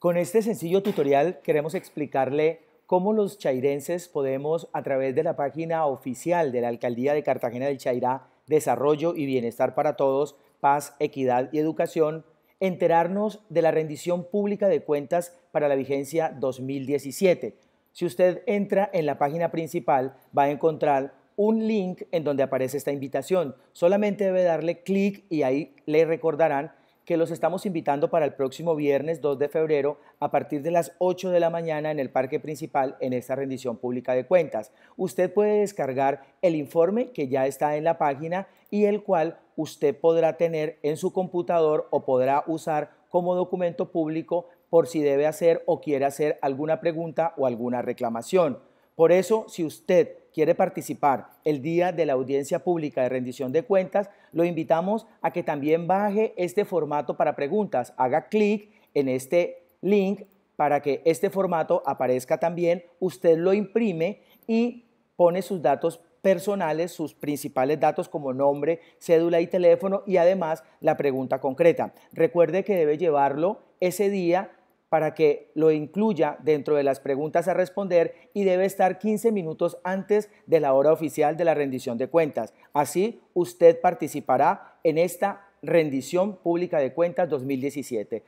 Con este sencillo tutorial queremos explicarle cómo los chairenses podemos, a través de la página oficial de la Alcaldía de Cartagena del Chairá, Desarrollo y Bienestar para Todos, Paz, Equidad y Educación, enterarnos de la rendición pública de cuentas para la vigencia 2017. Si usted entra en la página principal, va a encontrar un link en donde aparece esta invitación. Solamente debe darle clic y ahí le recordarán que los estamos invitando para el próximo viernes 2 de febrero a partir de las 8 de la mañana en el Parque Principal en esta rendición pública de cuentas. Usted puede descargar el informe que ya está en la página y el cual usted podrá tener en su computador o podrá usar como documento público por si debe hacer o quiere hacer alguna pregunta o alguna reclamación. Por eso, si usted quiere participar el día de la audiencia pública de rendición de cuentas, lo invitamos a que también baje este formato para preguntas. Haga clic en este link para que este formato aparezca también. Usted lo imprime y pone sus datos personales, sus principales datos como nombre, cédula y teléfono y además la pregunta concreta. Recuerde que debe llevarlo ese día para que lo incluya dentro de las preguntas a responder y debe estar 15 minutos antes de la hora oficial de la rendición de cuentas. Así, usted participará en esta rendición pública de cuentas 2017.